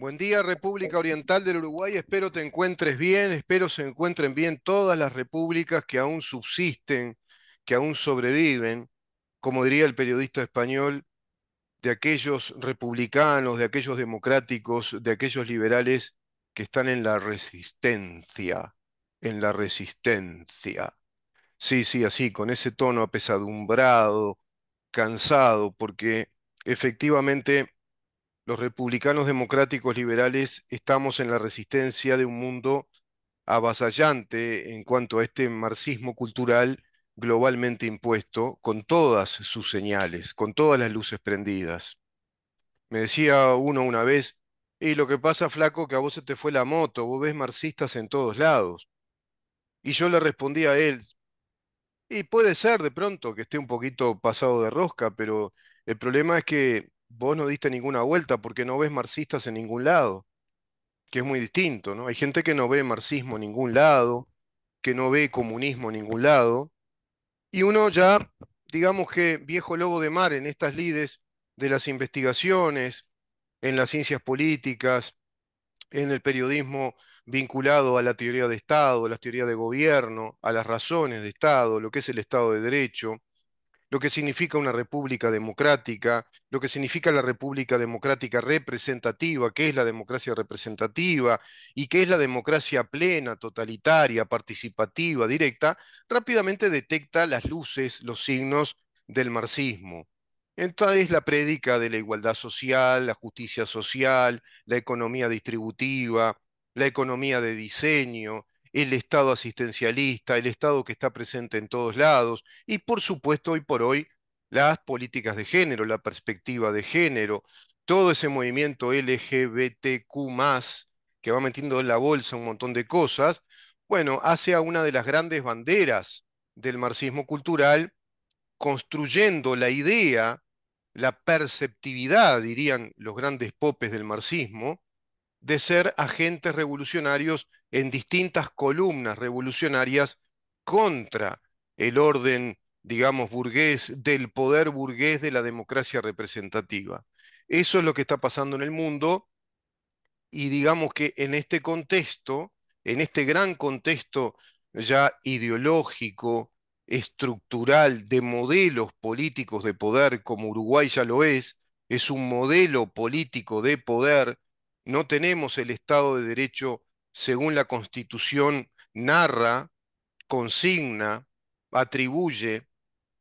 Buen día, República Oriental del Uruguay. Espero te encuentres bien, espero se encuentren bien todas las repúblicas que aún subsisten, que aún sobreviven, como diría el periodista español, de aquellos republicanos, de aquellos democráticos, de aquellos liberales que están en la resistencia, en la resistencia. Sí, sí, así, con ese tono apesadumbrado, cansado, porque efectivamente los republicanos democráticos liberales estamos en la resistencia de un mundo avasallante en cuanto a este marxismo cultural globalmente impuesto, con todas sus señales, con todas las luces prendidas. Me decía uno una vez, y lo que pasa, flaco, que a vos se te fue la moto, vos ves marxistas en todos lados. Y yo le respondí a él, y puede ser de pronto que esté un poquito pasado de rosca, pero el problema es que vos no diste ninguna vuelta porque no ves marxistas en ningún lado, que es muy distinto, ¿no? Hay gente que no ve marxismo en ningún lado, que no ve comunismo en ningún lado, y uno ya, digamos que viejo lobo de mar en estas lides de las investigaciones, en las ciencias políticas, en el periodismo vinculado a la teoría de Estado, a las teorías de gobierno, a las razones de Estado, lo que es el Estado de Derecho, lo que significa una república democrática, lo que significa la república democrática representativa, qué es la democracia representativa y qué es la democracia plena, totalitaria, participativa, directa, rápidamente detecta las luces, los signos del marxismo. Entonces la prédica de la igualdad social, la justicia social, la economía distributiva, la economía de diseño, el Estado asistencialista, el Estado que está presente en todos lados y por supuesto hoy por hoy las políticas de género, la perspectiva de género, todo ese movimiento LGBTQ que va metiendo en la bolsa un montón de cosas, bueno, hace a una de las grandes banderas del marxismo cultural, construyendo la idea, la perceptividad, dirían los grandes popes del marxismo, de ser agentes revolucionarios en distintas columnas revolucionarias contra el orden, digamos, burgués, del poder burgués de la democracia representativa. Eso es lo que está pasando en el mundo y digamos que en este contexto, en este gran contexto ya ideológico, estructural, de modelos políticos de poder, como Uruguay ya lo es, es un modelo político de poder, no tenemos el Estado de Derecho según la Constitución, narra, consigna, atribuye.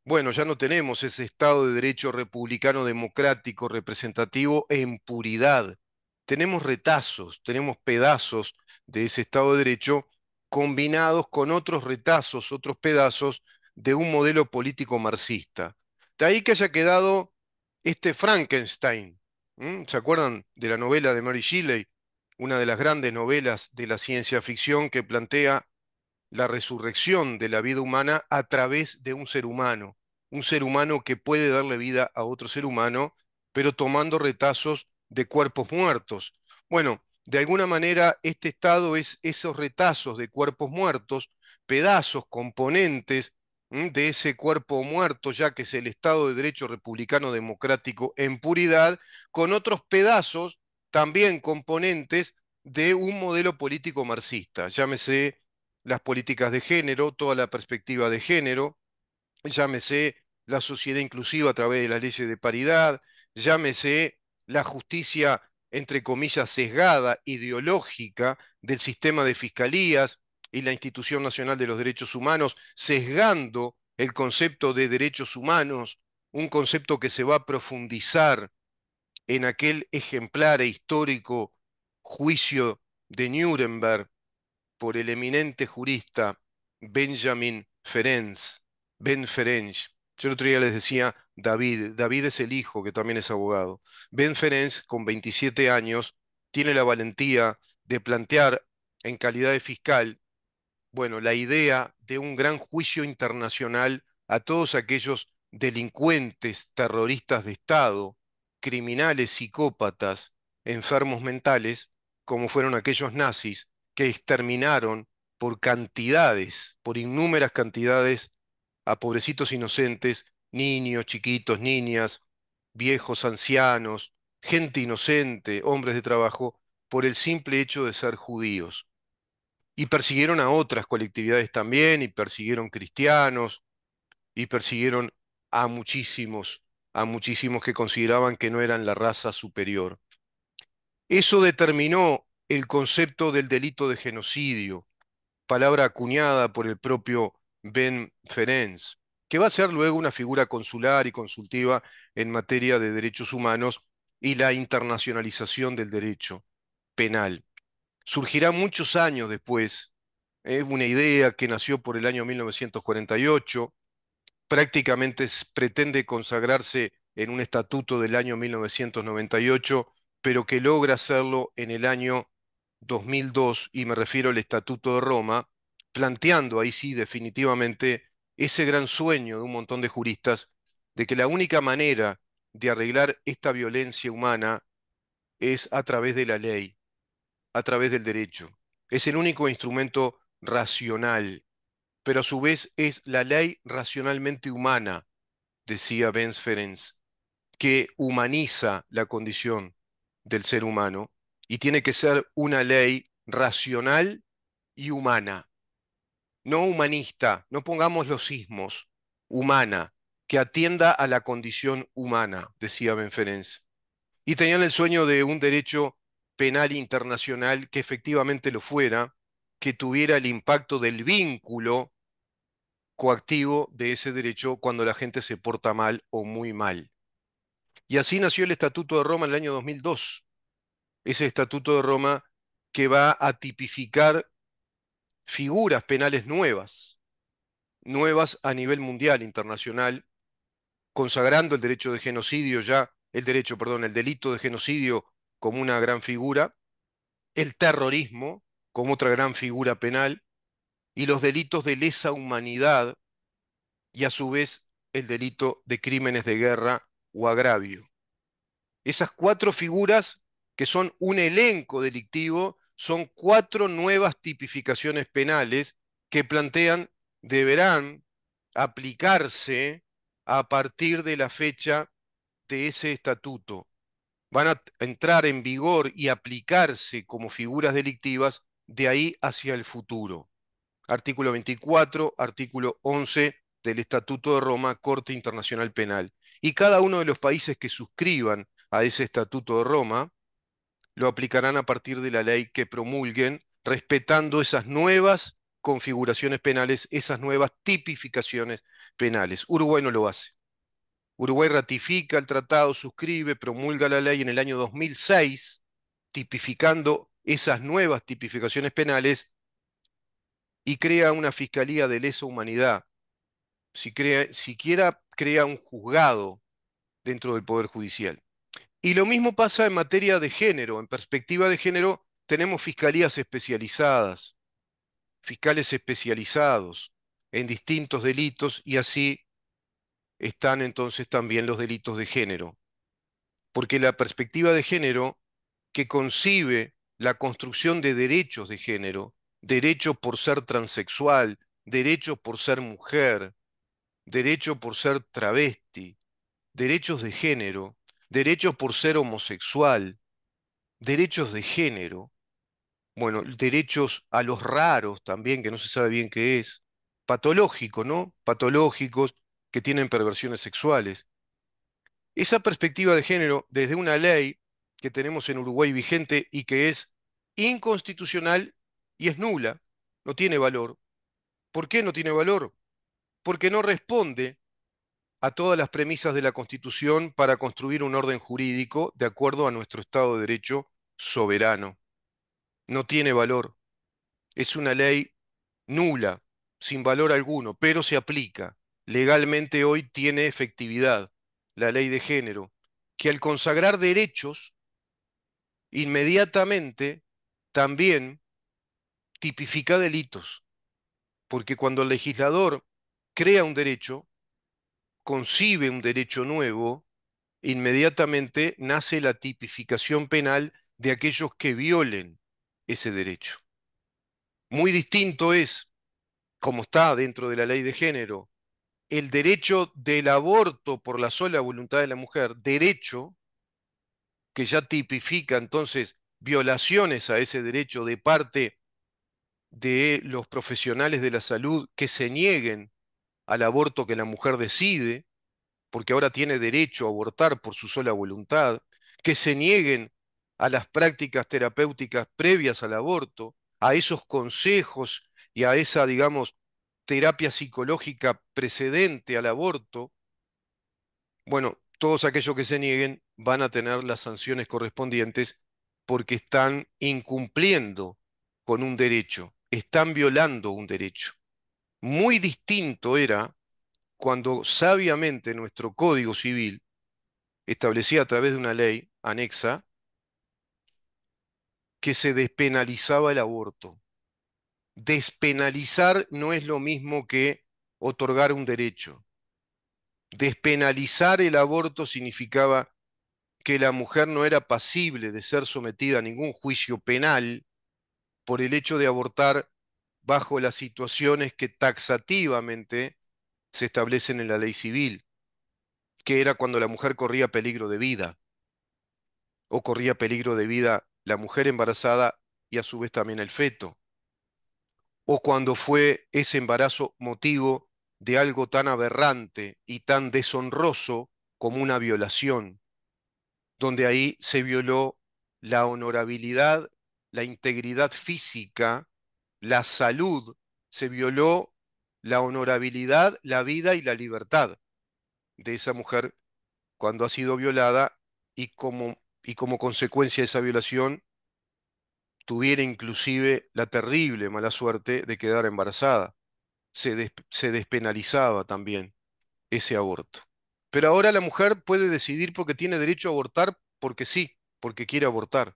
Bueno, ya no tenemos ese Estado de Derecho republicano democrático representativo en puridad. Tenemos retazos, tenemos pedazos de ese Estado de Derecho combinados con otros retazos, otros pedazos de un modelo político marxista. De ahí que haya quedado este Frankenstein. ¿Se acuerdan de la novela de Mary Shelley, una de las grandes novelas de la ciencia ficción que plantea la resurrección de la vida humana a través de un ser humano, un ser humano que puede darle vida a otro ser humano, pero tomando retazos de cuerpos muertos. Bueno, de alguna manera este estado es esos retazos de cuerpos muertos, pedazos, componentes de ese cuerpo muerto, ya que es el Estado de Derecho Republicano Democrático en puridad, con otros pedazos también componentes de un modelo político marxista, llámese las políticas de género, toda la perspectiva de género, llámese la sociedad inclusiva a través de las leyes de paridad, llámese la justicia, entre comillas, sesgada, ideológica del sistema de fiscalías y la Institución Nacional de los Derechos Humanos, sesgando el concepto de derechos humanos, un concepto que se va a profundizar en aquel ejemplar e histórico juicio de Nuremberg por el eminente jurista Benjamin Ferenc, Ben Ferenc. Yo el otro día les decía David, David es el hijo que también es abogado. Ben Ferenc, con 27 años, tiene la valentía de plantear en calidad de fiscal, bueno, la idea de un gran juicio internacional a todos aquellos delincuentes terroristas de Estado criminales, psicópatas, enfermos mentales, como fueron aquellos nazis que exterminaron por cantidades, por innúmeras cantidades, a pobrecitos inocentes, niños, chiquitos, niñas, viejos, ancianos, gente inocente, hombres de trabajo, por el simple hecho de ser judíos. Y persiguieron a otras colectividades también, y persiguieron cristianos, y persiguieron a muchísimos a muchísimos que consideraban que no eran la raza superior. Eso determinó el concepto del delito de genocidio, palabra acuñada por el propio Ben Ferenc, que va a ser luego una figura consular y consultiva en materia de derechos humanos y la internacionalización del derecho penal. Surgirá muchos años después, es una idea que nació por el año 1948, prácticamente pretende consagrarse en un estatuto del año 1998, pero que logra hacerlo en el año 2002, y me refiero al Estatuto de Roma, planteando ahí sí definitivamente ese gran sueño de un montón de juristas de que la única manera de arreglar esta violencia humana es a través de la ley, a través del derecho. Es el único instrumento racional pero a su vez es la ley racionalmente humana, decía Benz Ferenc, que humaniza la condición del ser humano y tiene que ser una ley racional y humana. No humanista, no pongamos los sismos, humana, que atienda a la condición humana, decía Ferenc, Y tenían el sueño de un derecho penal internacional que efectivamente lo fuera, que tuviera el impacto del vínculo coactivo de ese derecho cuando la gente se porta mal o muy mal. Y así nació el Estatuto de Roma en el año 2002. Ese Estatuto de Roma que va a tipificar figuras penales nuevas, nuevas a nivel mundial, internacional, consagrando el derecho de genocidio ya, el derecho, perdón, el delito de genocidio como una gran figura, el terrorismo, como otra gran figura penal, y los delitos de lesa humanidad y a su vez el delito de crímenes de guerra o agravio. Esas cuatro figuras, que son un elenco delictivo, son cuatro nuevas tipificaciones penales que plantean deberán aplicarse a partir de la fecha de ese estatuto. Van a entrar en vigor y aplicarse como figuras delictivas de ahí hacia el futuro. Artículo 24, artículo 11 del Estatuto de Roma, Corte Internacional Penal. Y cada uno de los países que suscriban a ese Estatuto de Roma lo aplicarán a partir de la ley que promulguen, respetando esas nuevas configuraciones penales, esas nuevas tipificaciones penales. Uruguay no lo hace. Uruguay ratifica el tratado, suscribe, promulga la ley en el año 2006, tipificando esas nuevas tipificaciones penales y crea una fiscalía de lesa humanidad, siquiera crea un juzgado dentro del Poder Judicial. Y lo mismo pasa en materia de género. En perspectiva de género, tenemos fiscalías especializadas, fiscales especializados en distintos delitos y así están entonces también los delitos de género. Porque la perspectiva de género que concibe la construcción de derechos de género, derecho por ser transexual, derecho por ser mujer, derecho por ser travesti, derechos de género, derechos por ser homosexual, derechos de género, bueno, derechos a los raros también, que no se sabe bien qué es, patológicos, ¿no? Patológicos que tienen perversiones sexuales. Esa perspectiva de género desde una ley que tenemos en Uruguay vigente y que es inconstitucional y es nula, no tiene valor. ¿Por qué no tiene valor? Porque no responde a todas las premisas de la Constitución para construir un orden jurídico de acuerdo a nuestro Estado de Derecho soberano. No tiene valor. Es una ley nula, sin valor alguno, pero se aplica. Legalmente hoy tiene efectividad la ley de género, que al consagrar derechos inmediatamente también tipifica delitos, porque cuando el legislador crea un derecho, concibe un derecho nuevo, inmediatamente nace la tipificación penal de aquellos que violen ese derecho. Muy distinto es, como está dentro de la ley de género, el derecho del aborto por la sola voluntad de la mujer, derecho, que ya tipifica entonces violaciones a ese derecho de parte de los profesionales de la salud que se nieguen al aborto que la mujer decide, porque ahora tiene derecho a abortar por su sola voluntad, que se nieguen a las prácticas terapéuticas previas al aborto, a esos consejos y a esa, digamos, terapia psicológica precedente al aborto, bueno, todos aquellos que se nieguen van a tener las sanciones correspondientes porque están incumpliendo con un derecho, están violando un derecho. Muy distinto era cuando sabiamente nuestro Código Civil establecía a través de una ley anexa que se despenalizaba el aborto. Despenalizar no es lo mismo que otorgar un derecho. Despenalizar el aborto significaba que la mujer no era pasible de ser sometida a ningún juicio penal por el hecho de abortar bajo las situaciones que taxativamente se establecen en la ley civil, que era cuando la mujer corría peligro de vida, o corría peligro de vida la mujer embarazada y a su vez también el feto, o cuando fue ese embarazo motivo de algo tan aberrante y tan deshonroso como una violación, donde ahí se violó la honorabilidad, la integridad física, la salud, se violó la honorabilidad, la vida y la libertad de esa mujer cuando ha sido violada y como, y como consecuencia de esa violación tuviera inclusive la terrible mala suerte de quedar embarazada. se despenalizaba también ese aborto. Pero ahora la mujer puede decidir porque tiene derecho a abortar porque sí, porque quiere abortar.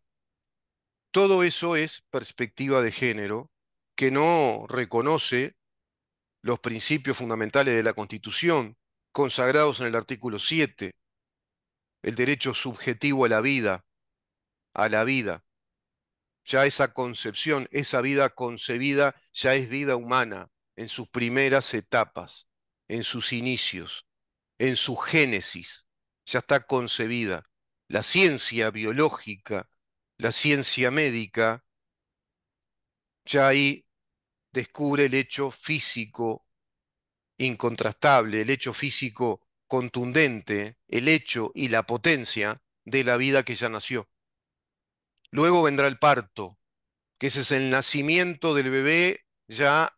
Todo eso es perspectiva de género que no reconoce los principios fundamentales de la Constitución, consagrados en el artículo 7, el derecho subjetivo a la vida, a la vida. Ya esa concepción, esa vida concebida, ya es vida humana en sus primeras etapas, en sus inicios en su génesis, ya está concebida. La ciencia biológica, la ciencia médica, ya ahí descubre el hecho físico incontrastable, el hecho físico contundente, el hecho y la potencia de la vida que ya nació. Luego vendrá el parto, que ese es el nacimiento del bebé ya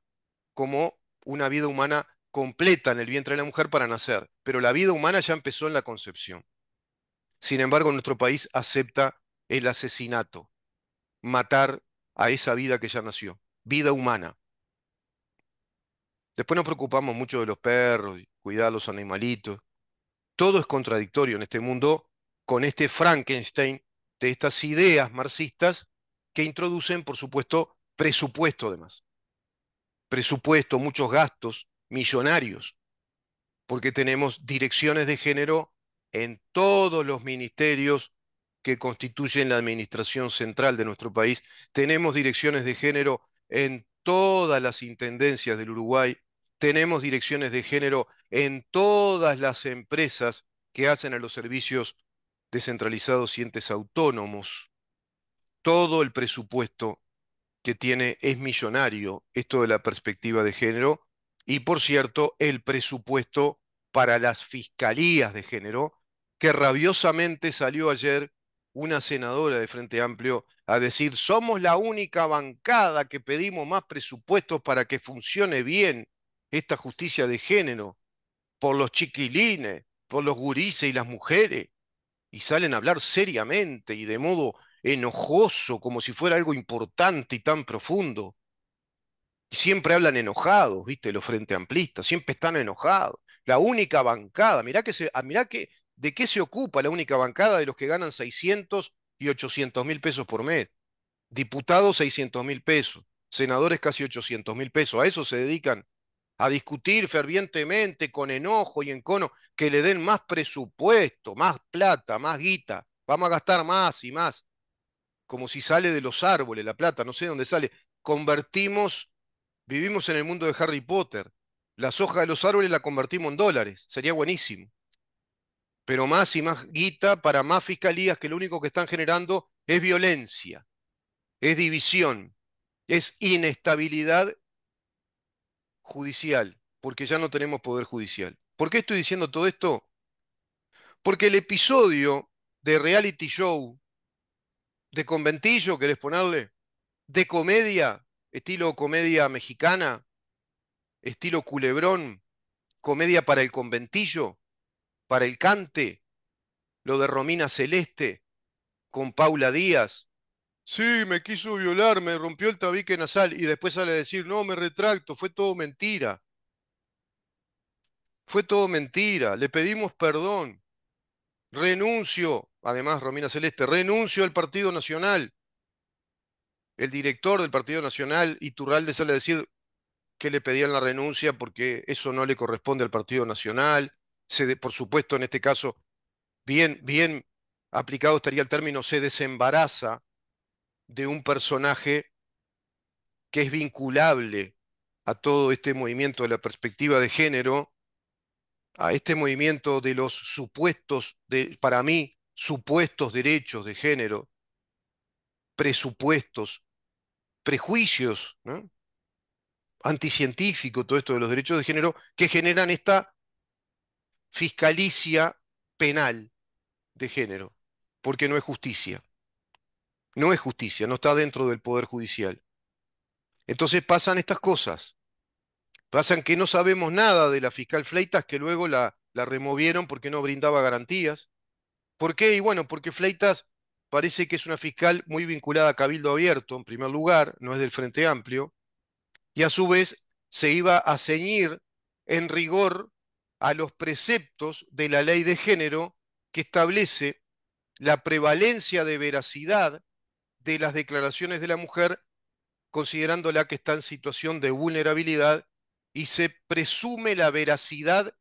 como una vida humana completa en el vientre de la mujer para nacer, pero la vida humana ya empezó en la concepción. Sin embargo, nuestro país acepta el asesinato, matar a esa vida que ya nació, vida humana. Después nos preocupamos mucho de los perros, cuidar a los animalitos. Todo es contradictorio en este mundo con este Frankenstein de estas ideas marxistas que introducen, por supuesto, presupuesto además. Presupuesto, muchos gastos, millonarios, porque tenemos direcciones de género en todos los ministerios que constituyen la administración central de nuestro país. Tenemos direcciones de género en todas las intendencias del Uruguay. Tenemos direcciones de género en todas las empresas que hacen a los servicios descentralizados y entes autónomos. Todo el presupuesto que tiene es millonario, esto de la perspectiva de género, y por cierto, el presupuesto para las fiscalías de género, que rabiosamente salió ayer una senadora de Frente Amplio a decir, somos la única bancada que pedimos más presupuestos para que funcione bien esta justicia de género, por los chiquilines, por los gurises y las mujeres, y salen a hablar seriamente y de modo enojoso, como si fuera algo importante y tan profundo siempre hablan enojados, ¿viste? Los frente amplistas, siempre están enojados. La única bancada, mirá, que se, ah, mirá que, de qué se ocupa la única bancada de los que ganan 600 y 800 mil pesos por mes. Diputados 600 mil pesos, senadores casi 800 mil pesos. A eso se dedican, a discutir fervientemente, con enojo y encono, que le den más presupuesto, más plata, más guita. Vamos a gastar más y más. Como si sale de los árboles la plata, no sé dónde sale. Convertimos Vivimos en el mundo de Harry Potter. Las hojas de los árboles la convertimos en dólares. Sería buenísimo. Pero más y más guita para más fiscalías que lo único que están generando es violencia, es división, es inestabilidad judicial, porque ya no tenemos poder judicial. ¿Por qué estoy diciendo todo esto? Porque el episodio de reality show, de conventillo, querés ponerle, de comedia, estilo comedia mexicana, estilo culebrón, comedia para el conventillo, para el cante, lo de Romina Celeste, con Paula Díaz. Sí, me quiso violar, me rompió el tabique nasal y después sale a decir, no, me retracto, fue todo mentira. Fue todo mentira, le pedimos perdón. Renuncio, además Romina Celeste, renuncio al Partido Nacional el director del Partido Nacional, Iturralde, sale a decir que le pedían la renuncia porque eso no le corresponde al Partido Nacional. por supuesto, en este caso, bien, bien aplicado estaría el término, se desembaraza de un personaje que es vinculable a todo este movimiento de la perspectiva de género, a este movimiento de los supuestos, de, para mí, supuestos derechos de género, presupuestos prejuicios ¿no? anticientíficos, todo esto de los derechos de género, que generan esta fiscalicia penal de género, porque no es justicia. No es justicia, no está dentro del Poder Judicial. Entonces pasan estas cosas. Pasan que no sabemos nada de la fiscal Fleitas, que luego la, la removieron porque no brindaba garantías. ¿Por qué? Y bueno, porque Fleitas parece que es una fiscal muy vinculada a Cabildo Abierto, en primer lugar, no es del Frente Amplio, y a su vez se iba a ceñir en rigor a los preceptos de la ley de género que establece la prevalencia de veracidad de las declaraciones de la mujer, considerándola que está en situación de vulnerabilidad y se presume la veracidad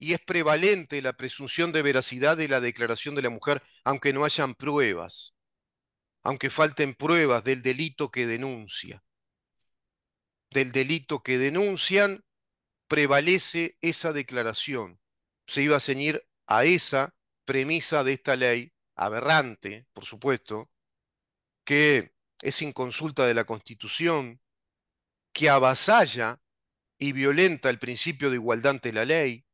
y es prevalente la presunción de veracidad de la declaración de la mujer, aunque no hayan pruebas, aunque falten pruebas del delito que denuncia. Del delito que denuncian prevalece esa declaración. Se iba a ceñir a esa premisa de esta ley, aberrante, por supuesto, que es inconsulta de la Constitución, que avasalla y violenta el principio de igualdad ante la ley,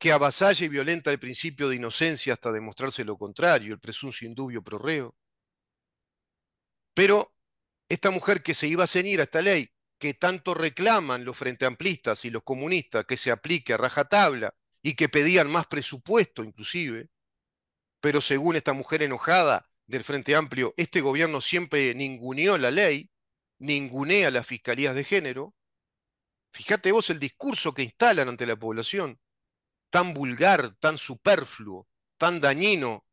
que avasalla y violenta el principio de inocencia hasta demostrarse lo contrario, el presuncio indubio pro reo. Pero esta mujer que se iba a ceñir a esta ley, que tanto reclaman los Frente Amplistas y los comunistas que se aplique a rajatabla y que pedían más presupuesto inclusive, pero según esta mujer enojada del Frente Amplio, este gobierno siempre ninguneó la ley, ningunea las fiscalías de género. Fíjate vos el discurso que instalan ante la población tan vulgar, tan superfluo, tan dañino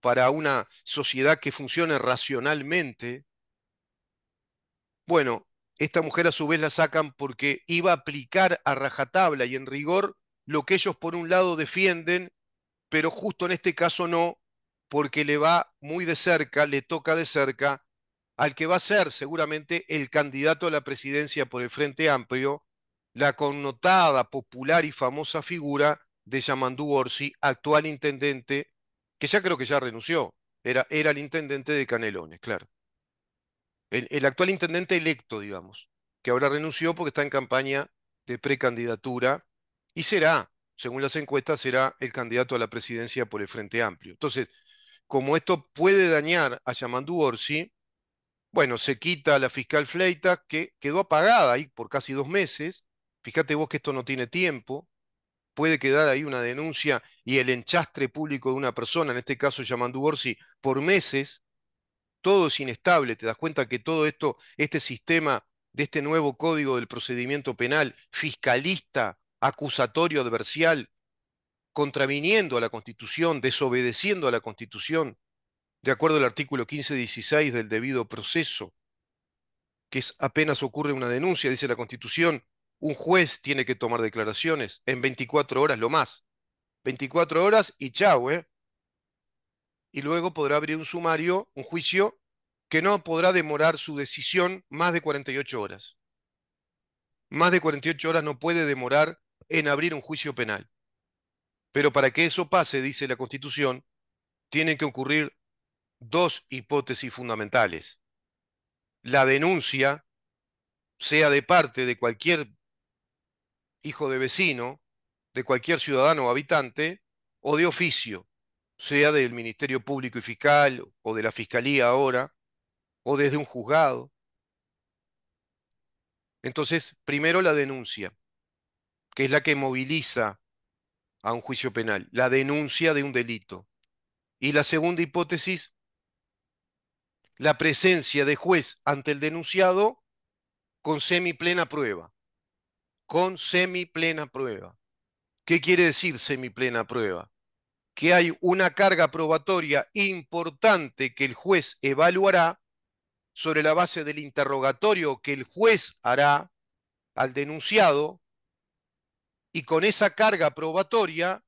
para una sociedad que funcione racionalmente, bueno, esta mujer a su vez la sacan porque iba a aplicar a rajatabla y en rigor lo que ellos por un lado defienden, pero justo en este caso no, porque le va muy de cerca, le toca de cerca al que va a ser seguramente el candidato a la presidencia por el Frente Amplio, la connotada, popular y famosa figura de Yamandú Orsi, actual intendente, que ya creo que ya renunció, era, era el intendente de Canelones, claro. El, actual intendente electo, digamos, que ahora renunció porque está en campaña de precandidatura y será, según las encuestas, será el candidato a la presidencia por el Frente Amplio. Entonces, como esto puede dañar a Yamandú Orsi, bueno, se quita a la fiscal Fleita, que quedó apagada ahí por casi dos meses. Fíjate vos que esto no tiene tiempo, puede quedar ahí una denuncia y el enchastre público de una persona, en este caso Yamandu Orsi, por meses, todo es inestable, te das cuenta que todo esto, este sistema de este nuevo código del procedimiento penal, fiscalista, acusatorio, adversial, contraviniendo a la Constitución, desobedeciendo a la Constitución, de acuerdo al artículo 1516 del debido proceso, que es apenas ocurre una denuncia, dice la Constitución, un juez tiene que tomar declaraciones en 24 horas lo más. 24 horas y chau, ¿eh? Y luego podrá abrir un sumario, un juicio, que no podrá demorar su decisión más de 48 horas. Más de 48 horas no puede demorar en abrir un juicio penal. Pero para que eso pase, dice la Constitución, tienen que ocurrir dos hipótesis fundamentales. La denuncia, sea de parte de cualquier hijo de vecino, de cualquier ciudadano o habitante, o de oficio, sea del Ministerio Público y Fiscal, o de la Fiscalía ahora, o desde un juzgado. Entonces, primero la denuncia, que es la que moviliza a un juicio penal, la denuncia de un delito. Y la segunda hipótesis, la presencia de juez ante el denunciado con semiplena prueba con semiplena prueba. ¿Qué quiere decir semiplena prueba? Que hay una carga probatoria importante que el juez evaluará sobre la base del interrogatorio que el juez hará al denunciado y con esa carga probatoria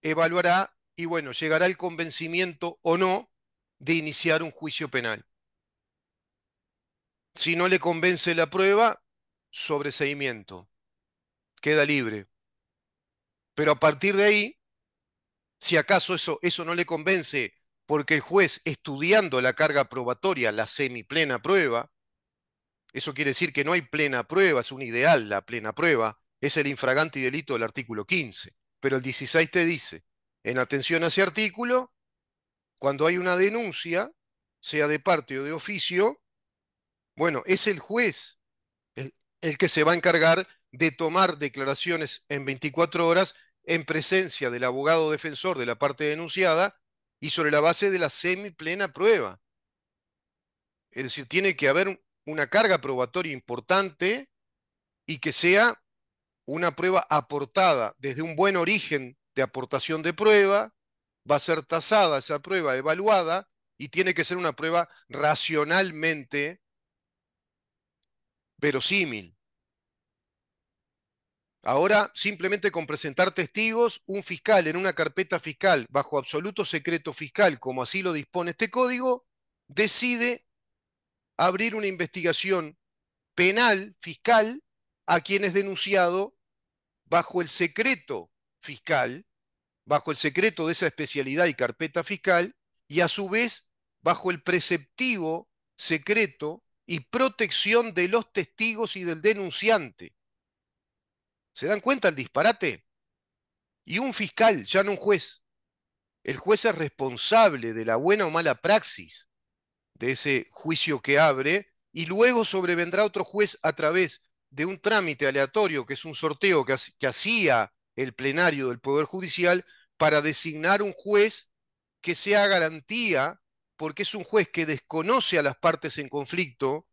evaluará y bueno, llegará el convencimiento o no de iniciar un juicio penal. Si no le convence la prueba, sobreseimiento. Queda libre. Pero a partir de ahí, si acaso eso, eso no le convence, porque el juez, estudiando la carga probatoria, la semiplena prueba, eso quiere decir que no hay plena prueba, es un ideal la plena prueba, es el infragante y delito del artículo 15. Pero el 16 te dice, en atención a ese artículo, cuando hay una denuncia, sea de parte o de oficio, bueno, es el juez el que se va a encargar de tomar declaraciones en 24 horas en presencia del abogado defensor de la parte denunciada y sobre la base de la semiplena prueba. Es decir, tiene que haber una carga probatoria importante y que sea una prueba aportada desde un buen origen de aportación de prueba, va a ser tasada esa prueba, evaluada, y tiene que ser una prueba racionalmente símil. Ahora, simplemente con presentar testigos, un fiscal en una carpeta fiscal bajo absoluto secreto fiscal, como así lo dispone este código, decide abrir una investigación penal, fiscal, a quien es denunciado bajo el secreto fiscal, bajo el secreto de esa especialidad y carpeta fiscal, y a su vez bajo el preceptivo secreto y protección de los testigos y del denunciante. ¿Se dan cuenta el disparate? Y un fiscal, ya no un juez. El juez es responsable de la buena o mala praxis de ese juicio que abre y luego sobrevendrá otro juez a través de un trámite aleatorio, que es un sorteo que, que hacía el plenario del Poder Judicial para designar un juez que sea garantía porque es un juez que desconoce a las partes en conflicto,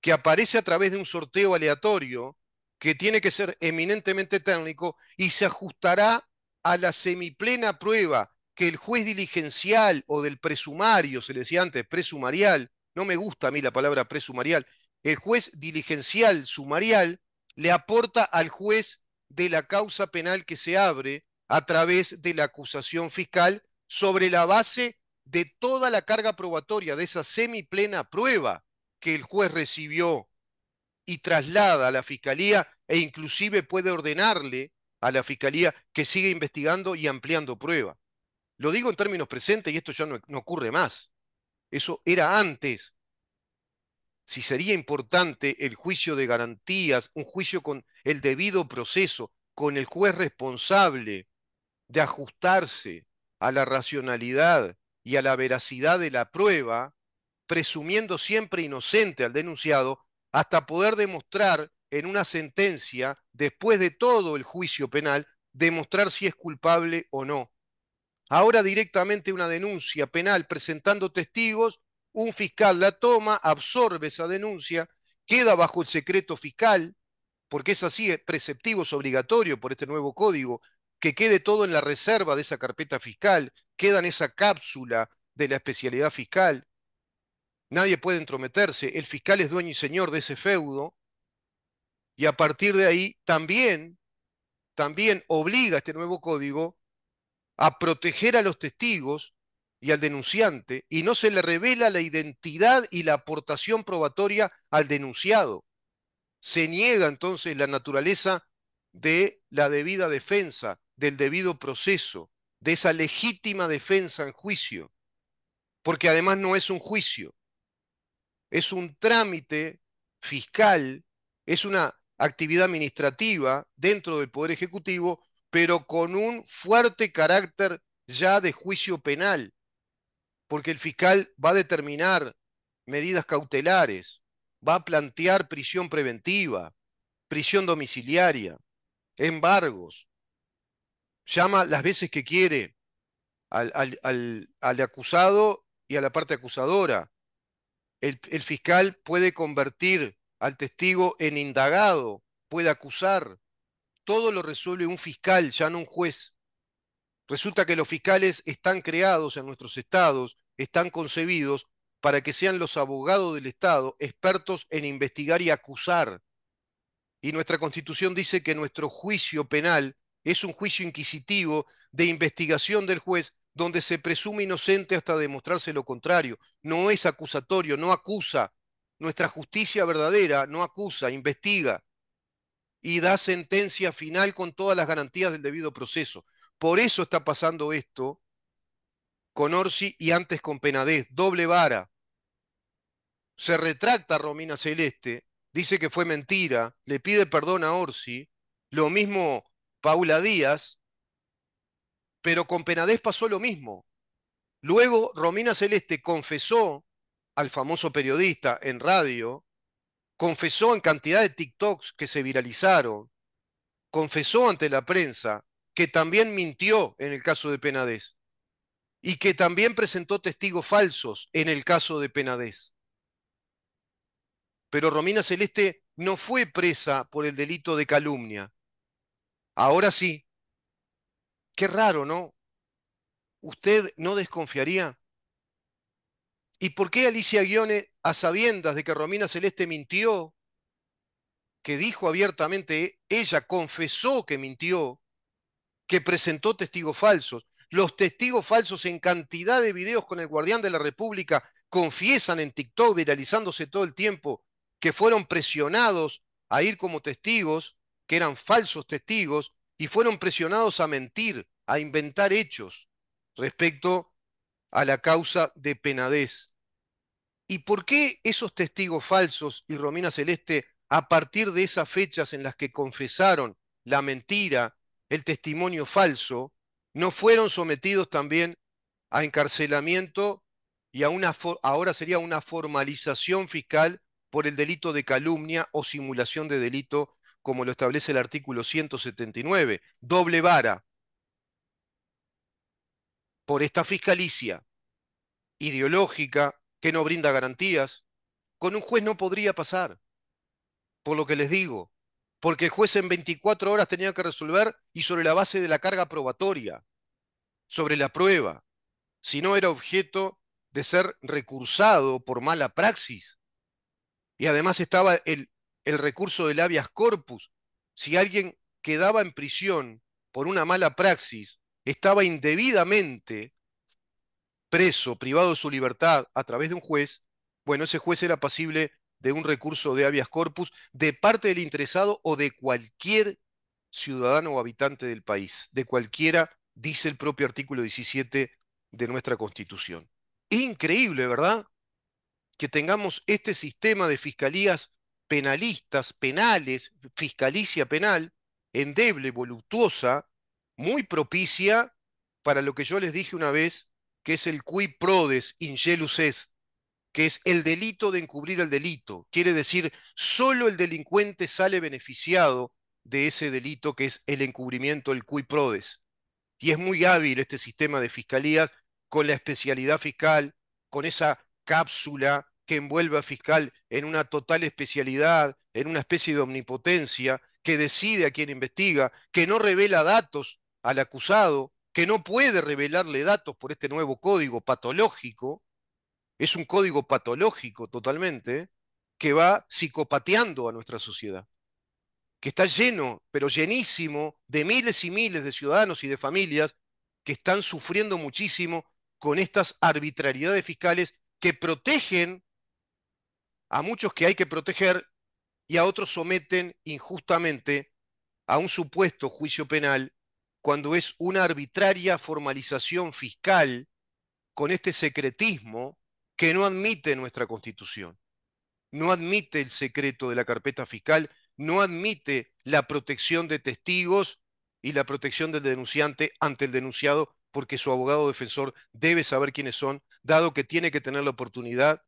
que aparece a través de un sorteo aleatorio, que tiene que ser eminentemente técnico y se ajustará a la semiplena prueba que el juez diligencial o del presumario, se le decía antes, presumarial, no me gusta a mí la palabra presumarial, el juez diligencial sumarial le aporta al juez de la causa penal que se abre a través de la acusación fiscal sobre la base de toda la carga probatoria, de esa semiplena prueba que el juez recibió y traslada a la Fiscalía e inclusive puede ordenarle a la Fiscalía que siga investigando y ampliando prueba. Lo digo en términos presentes y esto ya no, no ocurre más. Eso era antes. Si sería importante el juicio de garantías, un juicio con el debido proceso, con el juez responsable de ajustarse a la racionalidad y a la veracidad de la prueba, presumiendo siempre inocente al denunciado, hasta poder demostrar en una sentencia, después de todo el juicio penal, demostrar si es culpable o no. Ahora directamente una denuncia penal presentando testigos, un fiscal la toma, absorbe esa denuncia, queda bajo el secreto fiscal, porque es así, preceptivo, es obligatorio por este nuevo código que quede todo en la reserva de esa carpeta fiscal, queda en esa cápsula de la especialidad fiscal. Nadie puede entrometerse, el fiscal es dueño y señor de ese feudo y a partir de ahí también también obliga este nuevo código a proteger a los testigos y al denunciante y no se le revela la identidad y la aportación probatoria al denunciado. Se niega entonces la naturaleza de la debida defensa del debido proceso, de esa legítima defensa en juicio, porque además no es un juicio, es un trámite fiscal, es una actividad administrativa dentro del Poder Ejecutivo, pero con un fuerte carácter ya de juicio penal, porque el fiscal va a determinar medidas cautelares, va a plantear prisión preventiva, prisión domiciliaria, embargos, llama las veces que quiere al, acusado y a la parte acusadora. el fiscal puede convertir al testigo en indagado, puede acusar. Todo lo resuelve un fiscal, ya no un juez. Resulta que los fiscales están creados en nuestros estados, están concebidos para que sean los abogados del Estado expertos en investigar y acusar. Y nuestra constitución dice que nuestro juicio penal es un juicio inquisitivo de investigación del juez donde se presume inocente hasta demostrarse lo contrario. No es acusatorio, no acusa. Nuestra justicia verdadera no acusa, investiga y da sentencia final con todas las garantías del debido proceso. Por eso está pasando esto con Orsi y antes con Penadez, doble vara. Se retracta Romina Celeste, dice que fue mentira, le pide perdón a Orsi, lo mismo Paula Díaz, pero con Penadez pasó lo mismo. Luego Romina Celeste confesó al famoso periodista en radio, confesó en cantidad de TikToks que se viralizaron, confesó ante la prensa que también mintió en el caso de Penadez y que también presentó testigos falsos en el caso de Penadez. Pero Romina Celeste no fue presa por el delito de calumnia, Ahora sí, qué raro, ¿no? ¿Usted no desconfiaría? ¿Y por qué Alicia Guione, a sabiendas de que Romina Celeste mintió, que dijo abiertamente, ella confesó que mintió, que presentó testigos falsos, los testigos falsos en cantidad de videos con el guardián de la República confiesan en TikTok, viralizándose todo el tiempo, que fueron presionados a ir como testigos, que eran falsos testigos y fueron presionados a mentir, a inventar hechos respecto a la causa de Penadez. ¿Y por qué esos testigos falsos y Romina Celeste, a partir de esas fechas en las que confesaron la mentira, el testimonio falso, no fueron sometidos también a encarcelamiento y a una ahora sería una formalización fiscal por el delito de calumnia o simulación de delito como lo establece el artículo 179, doble vara por esta fiscalicia ideológica que no brinda garantías, con un juez no podría pasar, por lo que les digo, porque el juez en 24 horas tenía que resolver y sobre la base de la carga probatoria, sobre la prueba, si no era objeto de ser recursado por mala praxis. Y además estaba el el recurso del habeas corpus. Si alguien quedaba en prisión por una mala praxis, estaba indebidamente preso, privado de su libertad a través de un juez, bueno, ese juez era pasible de un recurso de habeas corpus de parte del interesado o de cualquier ciudadano o habitante del país, de cualquiera, dice el propio artículo 17 de nuestra Constitución. Increíble, ¿verdad? Que tengamos este sistema de fiscalías penalistas, penales, fiscalicia penal, endeble, voluptuosa, muy propicia para lo que yo les dije una vez, que es el cui prodes in que es el delito de encubrir el delito. Quiere decir, solo el delincuente sale beneficiado de ese delito que es el encubrimiento, el cui prodes. Y es muy hábil este sistema de fiscalía con la especialidad fiscal, con esa cápsula que envuelve a fiscal en una total especialidad, en una especie de omnipotencia, que decide a quién investiga, que no revela datos al acusado, que no puede revelarle datos por este nuevo código patológico, es un código patológico totalmente, que va psicopateando a nuestra sociedad, que está lleno, pero llenísimo, de miles y miles de ciudadanos y de familias que están sufriendo muchísimo con estas arbitrariedades fiscales que protegen a muchos que hay que proteger y a otros someten injustamente a un supuesto juicio penal cuando es una arbitraria formalización fiscal con este secretismo que no admite nuestra Constitución. No admite el secreto de la carpeta fiscal, no admite la protección de testigos y la protección del denunciante ante el denunciado porque su abogado defensor debe saber quiénes son, dado que tiene que tener la oportunidad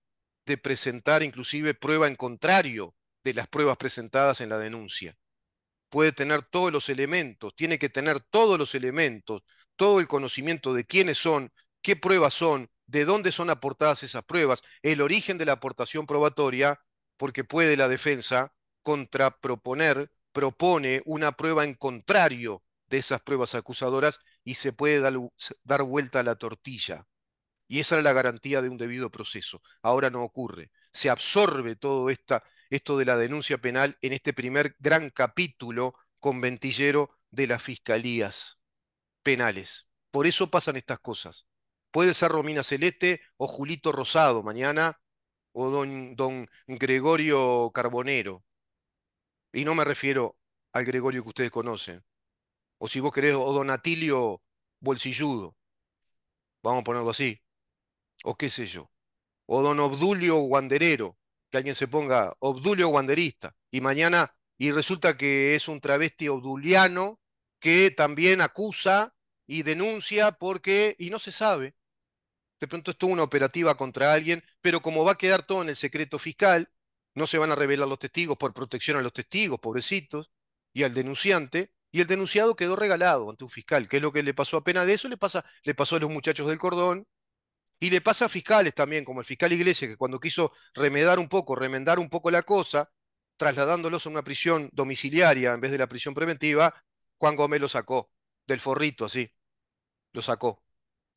de presentar inclusive prueba en contrario de las pruebas presentadas en la denuncia. Puede tener todos los elementos, tiene que tener todos los elementos, todo el conocimiento de quiénes son, qué pruebas son, de dónde son aportadas esas pruebas, el origen de la aportación probatoria, porque puede la defensa contraproponer, propone una prueba en contrario de esas pruebas acusadoras y se puede dar, dar vuelta a la tortilla. Y esa era la garantía de un debido proceso. Ahora no ocurre. Se absorbe todo esto de la denuncia penal en este primer gran capítulo con Ventillero de las fiscalías penales. Por eso pasan estas cosas. Puede ser Romina Celeste o Julito Rosado mañana o don, don Gregorio Carbonero. Y no me refiero al Gregorio que ustedes conocen. O si vos querés, o don Atilio Bolsilludo. Vamos a ponerlo así o qué sé yo, o don Obdulio Guanderero, que alguien se ponga Obdulio Guanderista, y mañana, y resulta que es un travesti obduliano que también acusa y denuncia porque, y no se sabe, de pronto estuvo una operativa contra alguien, pero como va a quedar todo en el secreto fiscal, no se van a revelar los testigos por protección a los testigos, pobrecitos, y al denunciante, y el denunciado quedó regalado ante un fiscal, que es lo que le pasó a pena de eso, le, pasa, le pasó a los muchachos del cordón, y le pasa a fiscales también, como el fiscal Iglesias, que cuando quiso remedar un poco, remendar un poco la cosa, trasladándolos a una prisión domiciliaria en vez de la prisión preventiva, Juan Gómez lo sacó del forrito, así. Lo sacó.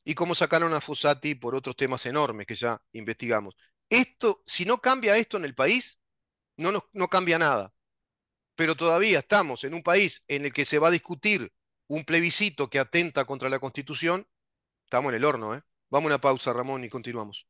Y como sacaron a Fusati por otros temas enormes que ya investigamos. Esto, si no cambia esto en el país, no, no cambia nada. Pero todavía estamos en un país en el que se va a discutir un plebiscito que atenta contra la Constitución, estamos en el horno, ¿eh? Vamos a una pausa, Ramón, y continuamos.